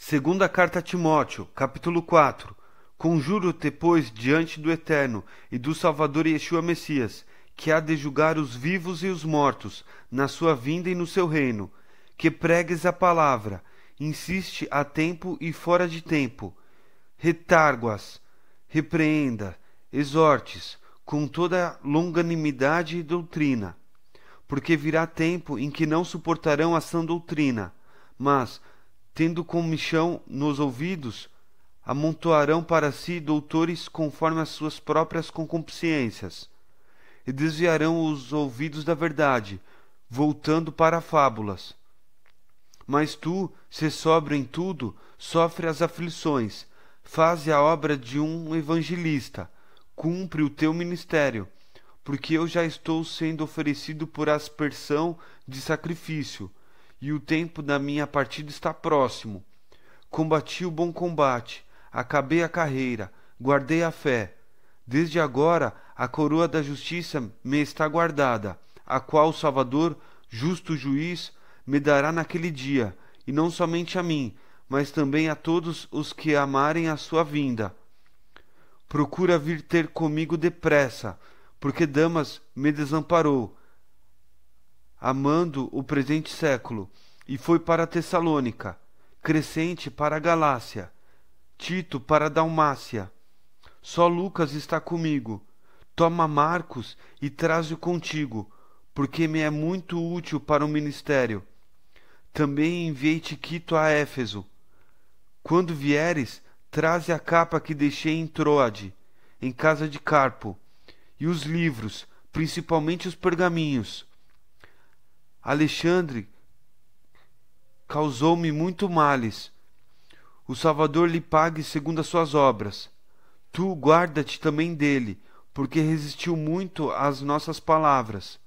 Segunda carta a Timóteo, capítulo 4. Conjuro-te, pois, diante do Eterno e do Salvador Yeshua Messias, que há de julgar os vivos e os mortos, na sua vinda e no seu reino, que pregues a palavra, insiste a tempo e fora de tempo, retargo-as, repreenda, exortes, com toda longanimidade e doutrina, porque virá tempo em que não suportarão a sã doutrina, mas tendo comichão nos ouvidos, amontoarão para si doutores conforme as suas próprias concupiscências, e desviarão os ouvidos da verdade, voltando para fábulas. Mas tu, se sobra em tudo, sofre as aflições, faze a obra de um evangelista, cumpre o teu ministério, porque eu já estou sendo oferecido por aspersão de sacrifício, e o tempo da minha partida está próximo. Combati o bom combate, acabei a carreira, guardei a fé. Desde agora a coroa da justiça me está guardada, a qual o Salvador, justo juiz, me dará naquele dia, e não somente a mim, mas também a todos os que amarem a sua vinda. Procura vir ter comigo depressa, porque Damas me desamparou amando o presente século, e foi para Tessalônica, Crescente para a Galácia, Tito para a Dalmácia. Só Lucas está comigo. Toma Marcos e traze-o contigo, porque me é muito útil para o ministério. Também enviei Quito a Éfeso. Quando vieres, traze a capa que deixei em Troade, em casa de Carpo, e os livros, principalmente os pergaminhos. Alexandre causou-me muito males. O Salvador lhe pague segundo as suas obras. Tu guarda-te também dele, porque resistiu muito às nossas palavras.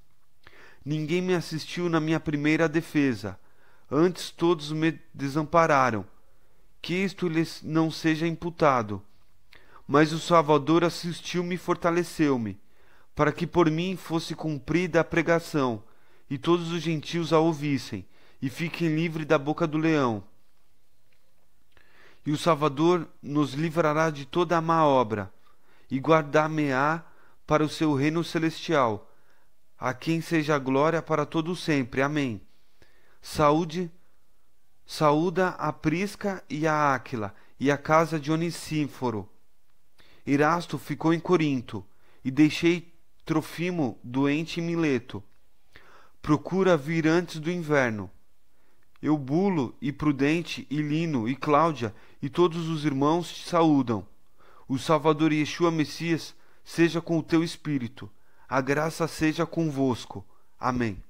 Ninguém me assistiu na minha primeira defesa. Antes todos me desampararam. Que isto lhes não seja imputado. Mas o Salvador assistiu-me e fortaleceu-me, para que por mim fosse cumprida a pregação e todos os gentios a ouvissem, e fiquem livres da boca do leão. E o Salvador nos livrará de toda a má obra, e guardar-me-á para o seu reino celestial, a quem seja a glória para todo sempre. Amém. Saúde, saúda a Prisca e a Áquila, e a casa de Onicínforo. Erasto ficou em Corinto, e deixei Trofimo doente em Mileto procura vir antes do inverno. Eu bulo e Prudente e Lino e Cláudia e todos os irmãos te saúdam. O Salvador Yeshua Messias seja com o teu espírito. A graça seja convosco. Amém.